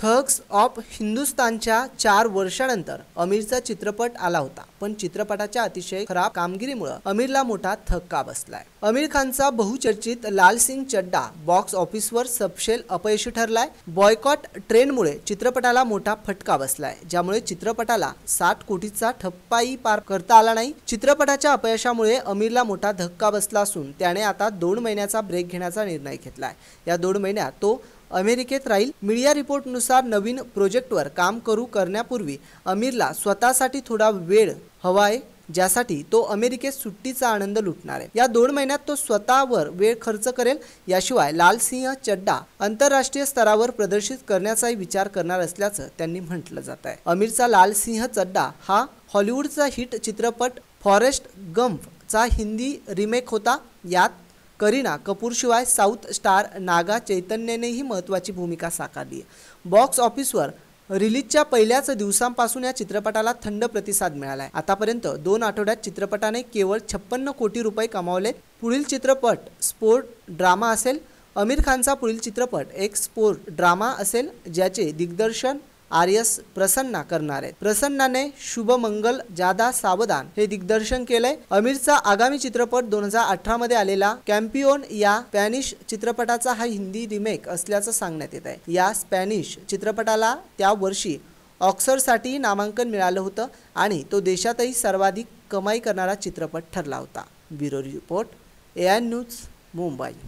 thugs of हिंदुस्तानच्या चार वर्षानंतर अमीरचा चित्रपट आला होता पण चित्रपटाच्या अतिशय खराब कामगिरीमुळे अमीरला मोठा थक्का बसलाय अमीर खानचा बहुचर्चित लाल सिंग चड्डा बॉक्स ऑफिसवर सपशेल अपयशी ठरलाय बॉयकॉट ट्रेनमुळे चित्रपटाला मोठा फटका बसलाय ज्यामुळे चित्रपटाला साठ कोटीचा ठप्पाही पार करता आला नाही चित्रपटाच्या अपयशामुळे अमीरला मोठा धक्का बसला असून त्याने आता दोन महिन्याचा ब्रेक घेण्याचा निर्णय घेतलाय या दोन महिन्यात तो अमेरिकेत राहील मीडिया रिपोर्टनुसार नवीन प्रोजेक्टवर काम करू करण्यापूर्वी अमीरला स्वतःसाठी थोडा वेळ हवा आहे ज्यासाठी तो अमेरिकेत सुट्टीचा आनंद लुटणार आहे या दोन महिन्यात तो स्वतःवर वेळ खर्च करेल याशिवाय लाल सिंह चड्डा आंतरराष्ट्रीय स्तरावर प्रदर्शित करण्याचाही विचार करणार असल्याचं त्यांनी म्हटलं जात आहे अमीरचा लाल सिंह चड्डा हा हॉलिवूडचा हिट चित्रपट फॉरेस्ट गम्फ चा हिंदी रिमेक होता यात करीना कपूरशिवाय साऊथ स्टार नागा चैतन्यनेही महत्त्वाची भूमिका साकारली आहे बॉक्स ऑफिसवर रिलीजच्या पहिल्याच दिवसांपासून या चित्रपटाला थंड प्रतिसाद मिळाला आहे आतापर्यंत दोन आठवड्यात चित्रपटाने केवळ छप्पन्न कोटी रुपये कमावले पुढील चित्रपट स्पोर्ट ड्रामा असेल आमिर खानचा पुढील चित्रपट एक स्पोर्ट ड्रामा असेल ज्याचे दिग्दर्शन आर्यस प्रसन्ना करणार आहेत प्रसन्नाने शुभमंगल जादा सावधान हे दिग्दर्शन केलंय आमिरचा आगामी चित्रपट दोन हजार अठरा मध्ये आलेला कॅम्पिओन या स्पॅनिश चित्रपटाचा हा हिंदी रिमेक असल्याचं सांगण्यात येत आहे या स्पॅनिश चित्रपटाला त्या वर्षी ऑक्सरसाठी नामांकन मिळालं होतं आणि तो देशातही सर्वाधिक कमाई करणारा चित्रपट ठरला होता bureau report A news Mumbai